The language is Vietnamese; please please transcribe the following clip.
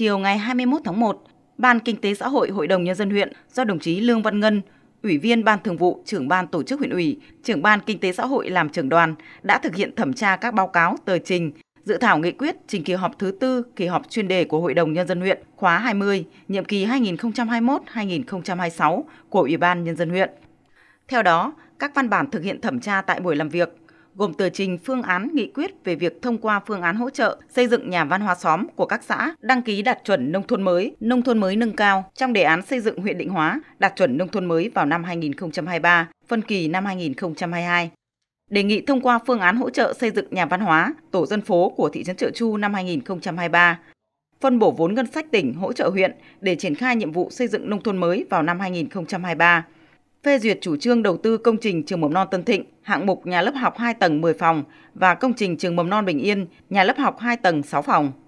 chiều ngày 21 tháng 1, Ban Kinh tế Xã hội Hội đồng Nhân dân huyện do đồng chí Lương Văn Ngân, Ủy viên Ban Thường vụ, trưởng Ban Tổ chức huyện ủy, trưởng Ban Kinh tế Xã hội làm trưởng đoàn đã thực hiện thẩm tra các báo cáo, tờ trình, dự thảo nghị quyết trình kỳ họp thứ tư kỳ họp chuyên đề của Hội đồng Nhân dân huyện khóa 20, nhiệm kỳ 2021-2026 của Ủy ban Nhân dân huyện. Theo đó, các văn bản thực hiện thẩm tra tại buổi làm việc gồm tờ trình phương án nghị quyết về việc thông qua phương án hỗ trợ xây dựng nhà văn hóa xóm của các xã đăng ký đạt chuẩn nông thôn mới, nông thôn mới nâng cao trong đề án xây dựng huyện Định Hóa đạt chuẩn nông thôn mới vào năm 2023, phân kỳ năm 2022 đề nghị thông qua phương án hỗ trợ xây dựng nhà văn hóa, tổ dân phố của thị trấn Trợ Chu năm 2023, phân bổ vốn ngân sách tỉnh hỗ trợ huyện để triển khai nhiệm vụ xây dựng nông thôn mới vào năm 2023 phê duyệt chủ trương đầu tư công trình trường mầm non Tân Thịnh, hạng mục nhà lớp học 2 tầng 10 phòng và công trình trường mầm non Bình Yên, nhà lớp học 2 tầng 6 phòng.